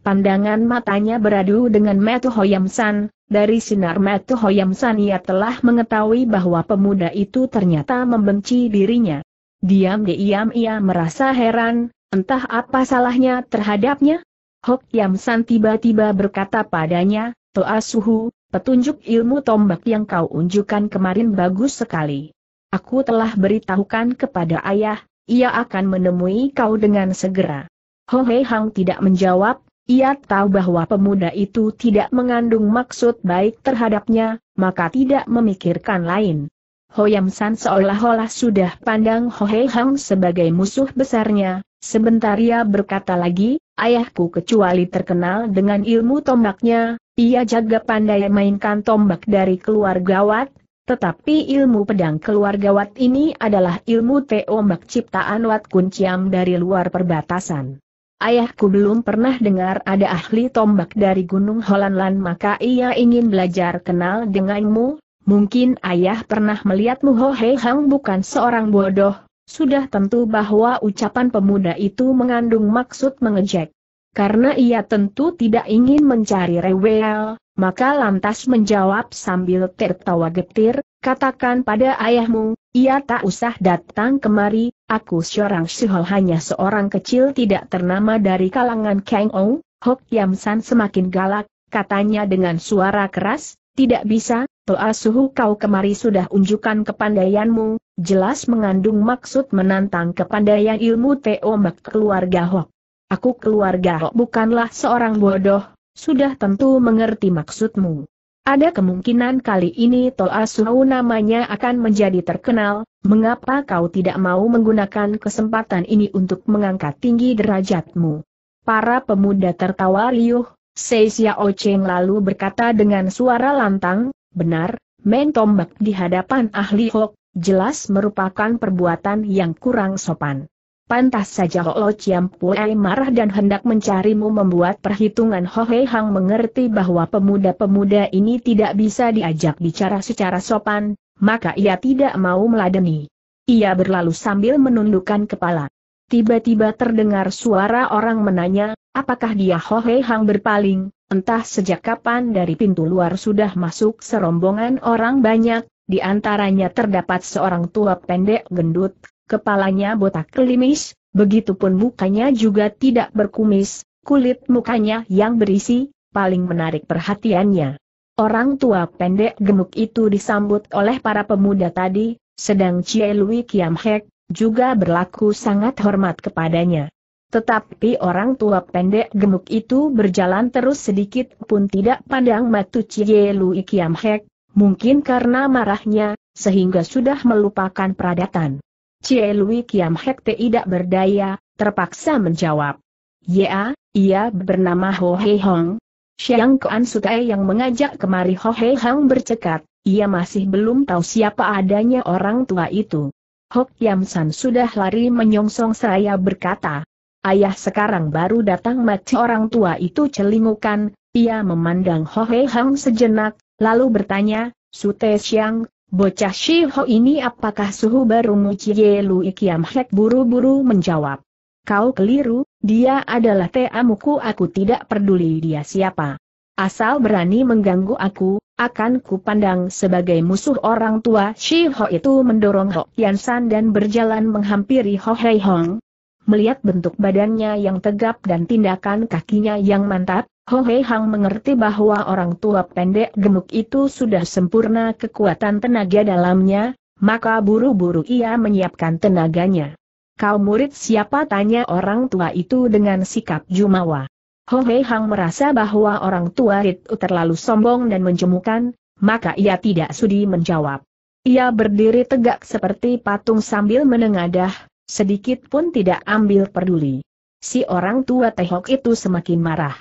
Pandangan matanya beradu dengan Metu Hoyamsan, dari sinar Metu Hoyamsan ia telah mengetahui bahwa pemuda itu ternyata membenci dirinya. Diam-diam ia merasa heran, entah apa salahnya terhadapnya. Hok Yamsan tiba-tiba berkata padanya, Toa Suhu, petunjuk ilmu tombak yang kau unjukkan kemarin bagus sekali. Aku telah beritahukan kepada ayah, ia akan menemui kau dengan segera. Ho Hei Hang tidak menjawab, ia tahu bahwa pemuda itu tidak mengandung maksud baik terhadapnya, maka tidak memikirkan lain. Ho Yam San seolah-olah sudah pandang Ho Hei Hang sebagai musuh besarnya, sebentar ia berkata lagi, ayahku kecuali terkenal dengan ilmu tombaknya, ia jaga pandai mainkan tombak dari keluarga Wat, tetapi ilmu pedang keluarga Wat ini adalah ilmu teombak ciptaan Wat Kunciam dari luar perbatasan. Ayahku belum pernah dengar ada ahli tombak dari Gunung Holanlan maka ia ingin belajar kenal denganmu, mungkin ayah pernah melihatmu Ho Hei Hang bukan seorang bodoh, sudah tentu bahwa ucapan pemuda itu mengandung maksud mengejek. Karena ia tentu tidak ingin mencari rewel, maka lantas menjawab sambil tertawa getir, katakan pada ayahmu, ia tak usah datang kemari, aku seorang Shihol hanya seorang kecil tidak ternama dari kalangan Kang Ou, Hok Yam San semakin galak, katanya dengan suara keras, tidak bisa, Toa suhu kau kemari sudah unjukkan kepandaianmu, jelas mengandung maksud menantang kepandaian ilmu Teo Mek keluarga Hok. Aku keluarga Hok bukanlah seorang bodoh, sudah tentu mengerti maksudmu. Ada kemungkinan kali ini Toa Suhu namanya akan menjadi terkenal, mengapa kau tidak mau menggunakan kesempatan ini untuk mengangkat tinggi derajatmu? Para pemuda tertawa riuh, Seisya Ocheng lalu berkata dengan suara lantang, benar, main tombak di hadapan ahli Hok, jelas merupakan perbuatan yang kurang sopan. Pantas saja Lo Chiam Pue marah dan hendak mencarimu membuat perhitungan Ho Hei Hang mengerti bahwa pemuda-pemuda ini tidak bisa diajak bicara secara sopan, maka ia tidak mau meladeni. Ia berlalu sambil menundukkan kepala. Tiba-tiba terdengar suara orang menanya, apakah dia Ho Hei Hang berpaling, entah sejak kapan dari pintu luar sudah masuk serombongan orang banyak, di antaranya terdapat seorang tua pendek gendut, kepalanya botak kelimis, begitupun mukanya juga tidak berkumis, kulit mukanya yang berisi, paling menarik perhatiannya. Orang tua pendek gemuk itu disambut oleh para pemuda tadi, sedang Cie Lui Kiam Hek, juga berlaku sangat hormat kepadanya. Tetapi orang tua pendek gemuk itu berjalan terus sedikit pun tidak pandang matu Cie Lui Kiam Hek, mungkin karena marahnya, sehingga sudah melupakan peradatan. Cie Lui Kiam Hek tidak berdaya, terpaksa menjawab. Ya, ia bernama Ho He Hong. Siang Kuan Sutai yang mengajak kemari Ho He Hong bercekat, ia masih belum tahu siapa adanya orang tua itu. Hok Yam San sudah lari menyongsong seraya berkata, Ayah sekarang baru datang mati orang tua itu celingukan, ia memandang Ho He Hong sejenak, lalu bertanya, Sute Siang, Bocah Shiho ini apakah suhu baru Cie Lui Kiam Hek buru-buru menjawab. Kau keliru, dia adalah teamuku aku tidak peduli dia siapa. Asal berani mengganggu aku, akan kupandang sebagai musuh orang tua Shiho itu mendorong Ho Yan dan berjalan menghampiri Ho Hei Hong. Melihat bentuk badannya yang tegap dan tindakan kakinya yang mantap, Ho Hei Hang mengerti bahwa orang tua pendek gemuk itu sudah sempurna kekuatan tenaga dalamnya, maka buru-buru ia menyiapkan tenaganya. Kau murid siapa tanya orang tua itu dengan sikap jumawa. Ho Hei Hang merasa bahwa orang tua itu terlalu sombong dan menjemukan, maka ia tidak sudi menjawab. Ia berdiri tegak seperti patung sambil menengadah, sedikit pun tidak ambil peduli. Si orang tua Tehok itu semakin marah.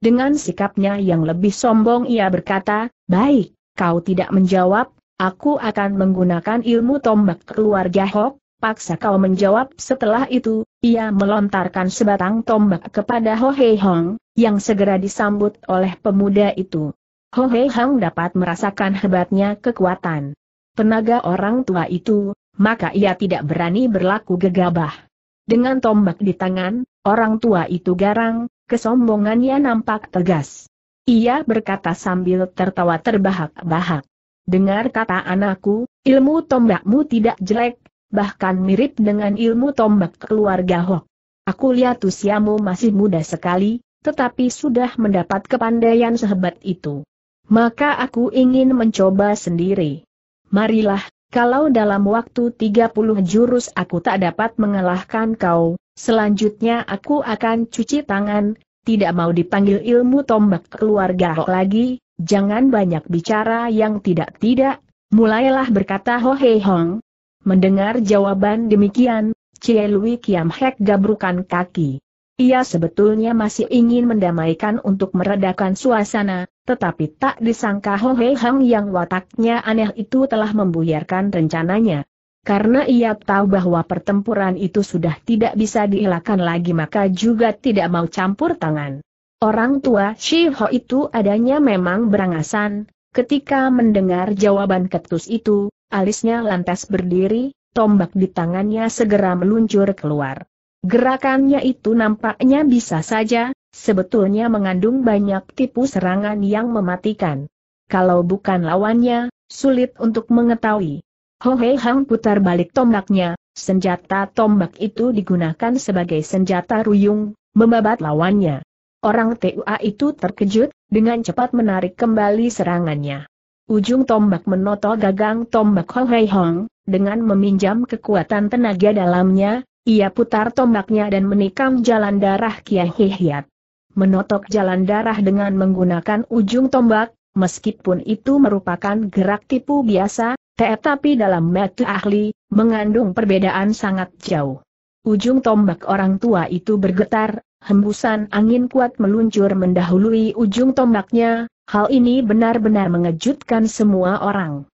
Dengan sikapnya yang lebih sombong ia berkata, Baik, kau tidak menjawab, aku akan menggunakan ilmu tombak keluarga Hok, paksa kau menjawab setelah itu, ia melontarkan sebatang tombak kepada Ho Hei Hong, yang segera disambut oleh pemuda itu. Ho Hei Hong dapat merasakan hebatnya kekuatan tenaga orang tua itu, maka ia tidak berani berlaku gegabah. Dengan tombak di tangan, orang tua itu garang, kesombongannya nampak tegas. Ia berkata sambil tertawa terbahak-bahak. Dengar kata anakku, ilmu tombakmu tidak jelek, bahkan mirip dengan ilmu tombak keluarga Hok. Aku lihat usiamu masih muda sekali, tetapi sudah mendapat kepandaian sehebat itu. Maka aku ingin mencoba sendiri. Marilah, kalau dalam waktu 30 jurus aku tak dapat mengalahkan kau, Selanjutnya aku akan cuci tangan, tidak mau dipanggil ilmu tombak keluarga Ho lagi, jangan banyak bicara yang tidak-tidak, mulailah berkata Ho Hei Hong. Mendengar jawaban demikian, Cie Lui Kiam Hek gabrukan kaki. Ia sebetulnya masih ingin mendamaikan untuk meredakan suasana, tetapi tak disangka Ho Hei Hong yang wataknya aneh itu telah membuyarkan rencananya. Karena ia tahu bahwa pertempuran itu sudah tidak bisa dielakkan lagi maka juga tidak mau campur tangan. Orang tua Shiho itu adanya memang berangasan, ketika mendengar jawaban ketus itu, alisnya lantas berdiri, tombak di tangannya segera meluncur keluar. Gerakannya itu nampaknya bisa saja, sebetulnya mengandung banyak tipu serangan yang mematikan. Kalau bukan lawannya, sulit untuk mengetahui. Ho Hei Hang putar balik tombaknya, senjata tombak itu digunakan sebagai senjata ruyung, membabat lawannya. Orang TUA itu terkejut, dengan cepat menarik kembali serangannya. Ujung tombak menoto gagang tombak Ho Hei Hong, dengan meminjam kekuatan tenaga dalamnya, ia putar tombaknya dan menikam jalan darah Kiai Hiat. Menotok jalan darah dengan menggunakan ujung tombak, meskipun itu merupakan gerak tipu biasa, tetapi dalam mata ahli, mengandung perbedaan sangat jauh. Ujung tombak orang tua itu bergetar, hembusan angin kuat meluncur mendahului ujung tombaknya, hal ini benar-benar mengejutkan semua orang.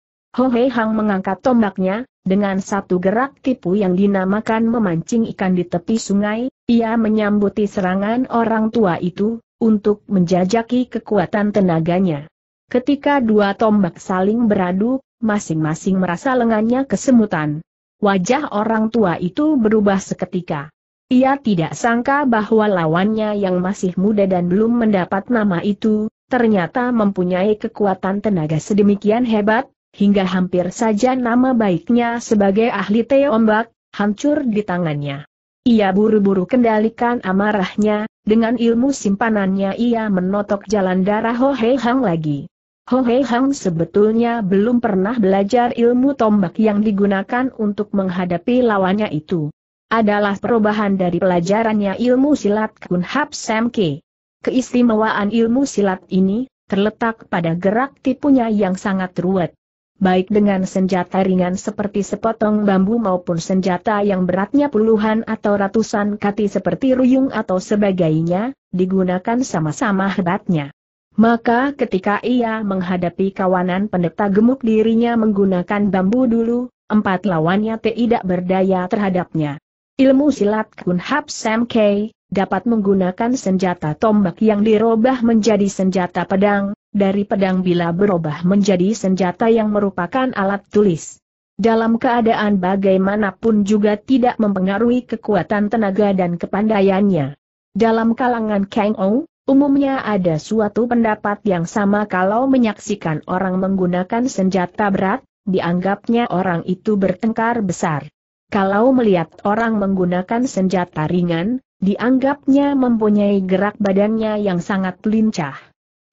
Ho Hei Hang mengangkat tombaknya, dengan satu gerak tipu yang dinamakan memancing ikan di tepi sungai, ia menyambuti serangan orang tua itu, untuk menjajaki kekuatan tenaganya. Ketika dua tombak saling beradu, masing-masing merasa lengannya kesemutan. Wajah orang tua itu berubah seketika. Ia tidak sangka bahwa lawannya yang masih muda dan belum mendapat nama itu, ternyata mempunyai kekuatan tenaga sedemikian hebat, hingga hampir saja nama baiknya sebagai ahli teombak, hancur di tangannya. Ia buru-buru kendalikan amarahnya, dengan ilmu simpanannya ia menotok jalan darah Ho Hei Hang lagi. Ho Hei Hang sebetulnya belum pernah belajar ilmu tombak yang digunakan untuk menghadapi lawannya itu. Adalah perubahan dari pelajarannya ilmu silat Kun Hap Sam Ke. Keistimewaan ilmu silat ini, terletak pada gerak tipunya yang sangat ruwet. Baik dengan senjata ringan seperti sepotong bambu maupun senjata yang beratnya puluhan atau ratusan kati seperti ruyung atau sebagainya, digunakan sama-sama hebatnya. Maka ketika ia menghadapi kawanan pendeta gemuk dirinya menggunakan bambu dulu, empat lawannya tidak berdaya terhadapnya. Ilmu silat Kun Hap Sam K, dapat menggunakan senjata tombak yang dirubah menjadi senjata pedang, dari pedang bila berubah menjadi senjata yang merupakan alat tulis. Dalam keadaan bagaimanapun juga tidak mempengaruhi kekuatan tenaga dan kepandaiannya. Dalam kalangan Kang Ou, Umumnya ada suatu pendapat yang sama kalau menyaksikan orang menggunakan senjata berat, dianggapnya orang itu bertengkar besar. Kalau melihat orang menggunakan senjata ringan, dianggapnya mempunyai gerak badannya yang sangat lincah.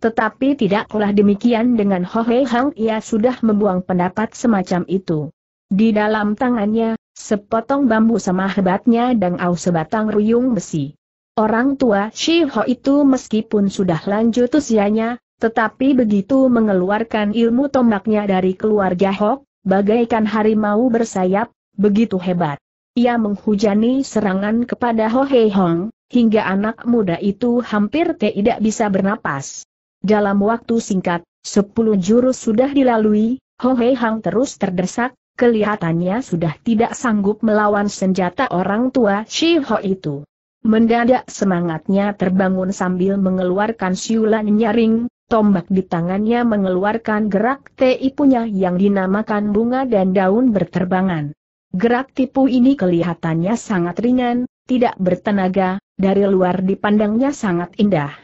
Tetapi tidaklah demikian dengan Ho Hohe Hang ia sudah membuang pendapat semacam itu. Di dalam tangannya, sepotong bambu sama hebatnya dan au sebatang ruyung besi. Orang tua Shi Ho itu meskipun sudah lanjut usianya, tetapi begitu mengeluarkan ilmu tombaknya dari keluarga Hok, bagaikan harimau bersayap, begitu hebat. Ia menghujani serangan kepada Ho Hei Hong, hingga anak muda itu hampir tidak bisa bernapas. Dalam waktu singkat, sepuluh jurus sudah dilalui, Ho Hei Hong terus terdesak, kelihatannya sudah tidak sanggup melawan senjata orang tua Shi Ho itu. Mendadak semangatnya terbangun sambil mengeluarkan siulan nyaring, tombak di tangannya mengeluarkan gerak TI punya yang dinamakan bunga dan daun berterbangan. Gerak tipu ini kelihatannya sangat ringan, tidak bertenaga, dari luar dipandangnya sangat indah.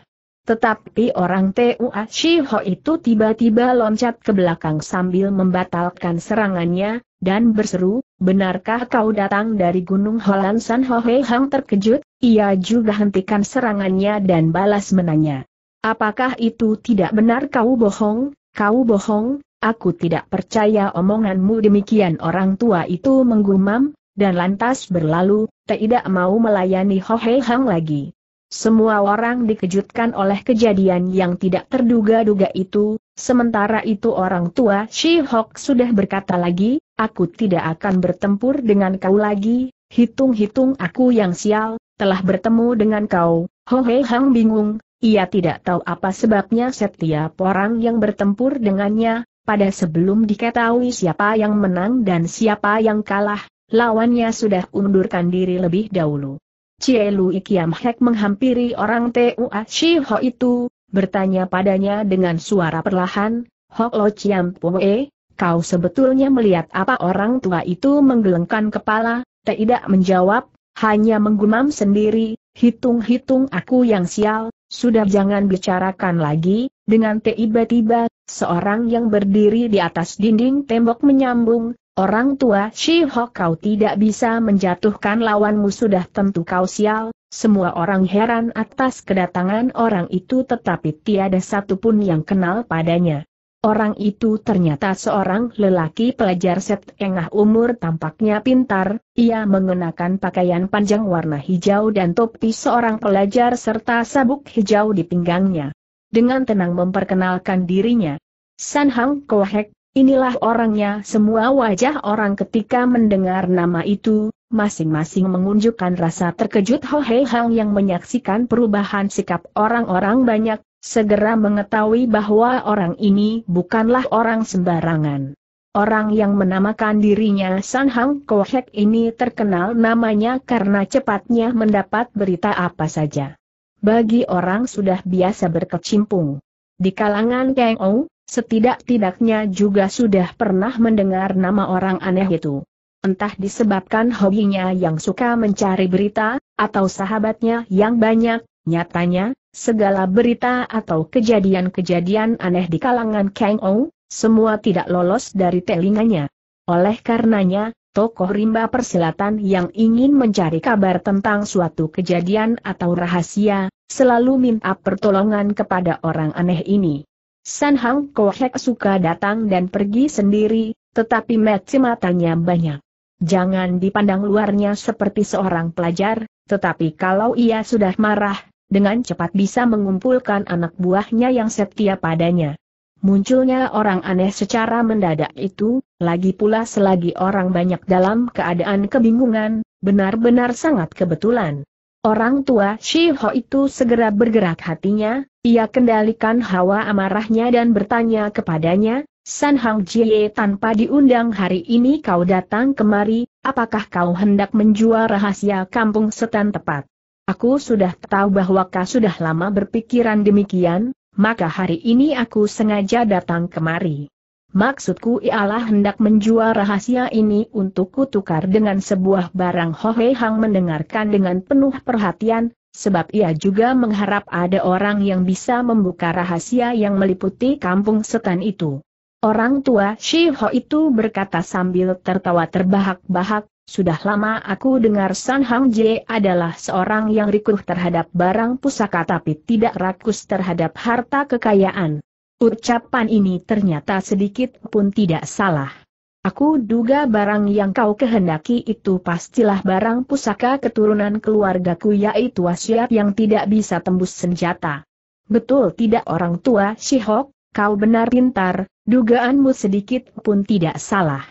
Tetapi orang Tua Shiho itu tiba-tiba loncat ke belakang sambil membatalkan serangannya, dan berseru, benarkah kau datang dari Gunung Holan San Ho Hang terkejut, ia juga hentikan serangannya dan balas menanya. Apakah itu tidak benar kau bohong, kau bohong, aku tidak percaya omonganmu demikian orang tua itu menggumam, dan lantas berlalu, tidak mau melayani Ho Hang lagi. Semua orang dikejutkan oleh kejadian yang tidak terduga-duga itu, sementara itu orang tua Shi Hok sudah berkata lagi, aku tidak akan bertempur dengan kau lagi, hitung-hitung aku yang sial, telah bertemu dengan kau. Ho Hei Hang bingung, ia tidak tahu apa sebabnya setiap orang yang bertempur dengannya, pada sebelum diketahui siapa yang menang dan siapa yang kalah, lawannya sudah undurkan diri lebih dahulu. Cie Lui Kiam Hek menghampiri orang Tua Si Ho itu, bertanya padanya dengan suara perlahan, Hok Lo Chiam Poe, kau sebetulnya melihat apa orang tua itu menggelengkan kepala, tidak menjawab, hanya menggumam sendiri, hitung-hitung aku yang sial, sudah jangan bicarakan lagi, dengan tiba-tiba, seorang yang berdiri di atas dinding tembok menyambung, Orang tua Shi Ho kau tidak bisa menjatuhkan lawanmu sudah tentu kau sial, semua orang heran atas kedatangan orang itu tetapi tiada satupun yang kenal padanya. Orang itu ternyata seorang lelaki pelajar setengah umur tampaknya pintar, ia mengenakan pakaian panjang warna hijau dan topi seorang pelajar serta sabuk hijau di pinggangnya. Dengan tenang memperkenalkan dirinya. San Hang Kohek, Inilah orangnya semua wajah orang ketika mendengar nama itu, masing-masing mengunjukkan rasa terkejut Ho Hei Hang yang menyaksikan perubahan sikap orang-orang banyak, segera mengetahui bahwa orang ini bukanlah orang sembarangan. Orang yang menamakan dirinya San Hang Kohek ini terkenal namanya karena cepatnya mendapat berita apa saja. Bagi orang sudah biasa berkecimpung di kalangan Kang Ou, Setidak-tidaknya juga sudah pernah mendengar nama orang aneh itu. Entah disebabkan hobinya yang suka mencari berita, atau sahabatnya yang banyak, nyatanya, segala berita atau kejadian-kejadian aneh di kalangan Kang Ou, semua tidak lolos dari telinganya. Oleh karenanya, tokoh rimba persilatan yang ingin mencari kabar tentang suatu kejadian atau rahasia, selalu minta pertolongan kepada orang aneh ini. San Hang Kohek suka datang dan pergi sendiri, tetapi meci matanya banyak. Jangan dipandang luarnya seperti seorang pelajar, tetapi kalau ia sudah marah, dengan cepat bisa mengumpulkan anak buahnya yang setia padanya. Munculnya orang aneh secara mendadak itu, lagi pula selagi orang banyak dalam keadaan kebingungan, benar-benar sangat kebetulan. Orang tua Shi Ho itu segera bergerak hatinya, ia kendalikan hawa amarahnya dan bertanya kepadanya, San Hang Jie tanpa diundang hari ini kau datang kemari, apakah kau hendak menjual rahasia kampung setan tepat? Aku sudah tahu bahwa kau sudah lama berpikiran demikian, maka hari ini aku sengaja datang kemari. Maksudku ialah hendak menjual rahasia ini untuk kutukar dengan sebuah barang Hohe Hang mendengarkan dengan penuh perhatian, sebab ia juga mengharap ada orang yang bisa membuka rahasia yang meliputi kampung setan itu. Orang tua Shi Ho itu berkata sambil tertawa terbahak-bahak, sudah lama aku dengar San Hang Jie adalah seorang yang rikuh terhadap barang pusaka tapi tidak rakus terhadap harta kekayaan. Ucapan ini ternyata sedikit pun tidak salah. Aku duga barang yang kau kehendaki itu pastilah barang pusaka keturunan keluargaku yaitu wasiat yang tidak bisa tembus senjata. Betul tidak orang tua Shihok, kau benar pintar, dugaanmu sedikit pun tidak salah.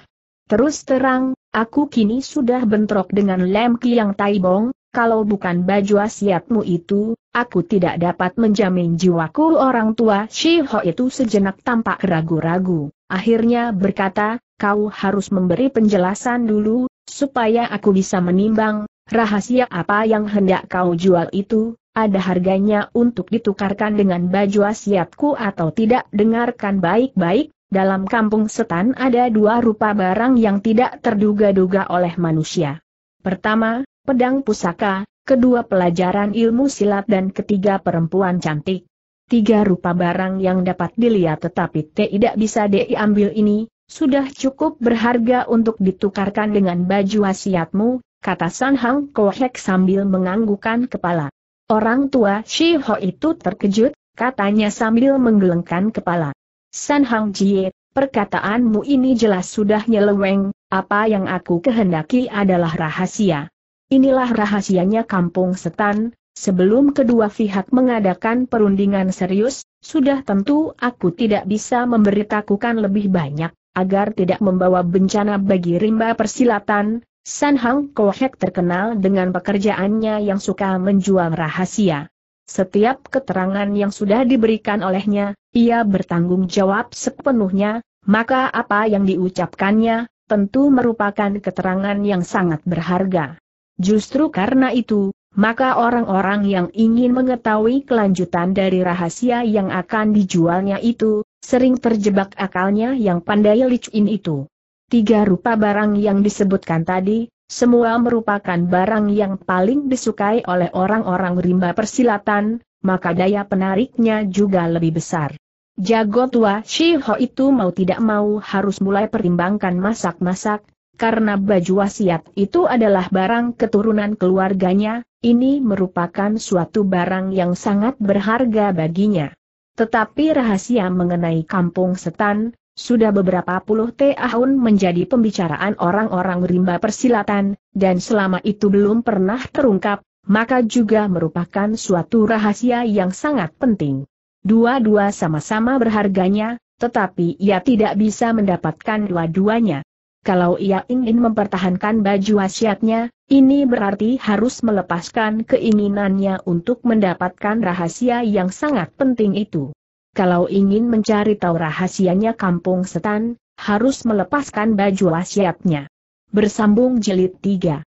Terus terang, aku kini sudah bentrok dengan Lemki yang Taibong, kalau bukan baju asiatmu itu, aku tidak dapat menjamin jiwaku orang tua Shiho itu sejenak tampak ragu-ragu. Akhirnya berkata, kau harus memberi penjelasan dulu, supaya aku bisa menimbang, rahasia apa yang hendak kau jual itu, ada harganya untuk ditukarkan dengan baju asiatku atau tidak dengarkan baik-baik, dalam kampung setan ada dua rupa barang yang tidak terduga-duga oleh manusia. Pertama, pedang pusaka, kedua pelajaran ilmu silat dan ketiga perempuan cantik. Tiga rupa barang yang dapat dilihat tetapi tidak bisa diambil ini, sudah cukup berharga untuk ditukarkan dengan baju wasiatmu, kata San Hang Kohek sambil menganggukkan kepala. Orang tua Shi Ho itu terkejut, katanya sambil menggelengkan kepala. San Hang Jie, perkataanmu ini jelas sudah nyeleweng, apa yang aku kehendaki adalah rahasia. Inilah rahasianya kampung setan, sebelum kedua pihak mengadakan perundingan serius, sudah tentu aku tidak bisa memberitakukan lebih banyak, agar tidak membawa bencana bagi rimba persilatan, San Hang Kohek terkenal dengan pekerjaannya yang suka menjual rahasia. Setiap keterangan yang sudah diberikan olehnya, ia bertanggung jawab sepenuhnya, maka apa yang diucapkannya, tentu merupakan keterangan yang sangat berharga. Justru karena itu, maka orang-orang yang ingin mengetahui kelanjutan dari rahasia yang akan dijualnya itu, sering terjebak akalnya yang pandai licuin itu. Tiga rupa barang yang disebutkan tadi, semua merupakan barang yang paling disukai oleh orang-orang rimba persilatan, maka daya penariknya juga lebih besar. Jago tua Shiho itu mau tidak mau harus mulai pertimbangkan masak-masak, karena baju wasiat itu adalah barang keturunan keluarganya, ini merupakan suatu barang yang sangat berharga baginya. Tetapi rahasia mengenai kampung setan, sudah beberapa puluh tahun menjadi pembicaraan orang-orang rimba persilatan, dan selama itu belum pernah terungkap, maka juga merupakan suatu rahasia yang sangat penting. Dua-dua sama-sama berharganya, tetapi ia tidak bisa mendapatkan dua-duanya kalau ia ingin mempertahankan baju wasiatnya, ini berarti harus melepaskan keinginannya untuk mendapatkan rahasia yang sangat penting itu. Kalau ingin mencari tahu rahasianya kampung setan, harus melepaskan baju wasiatnya. Bersambung jilid 3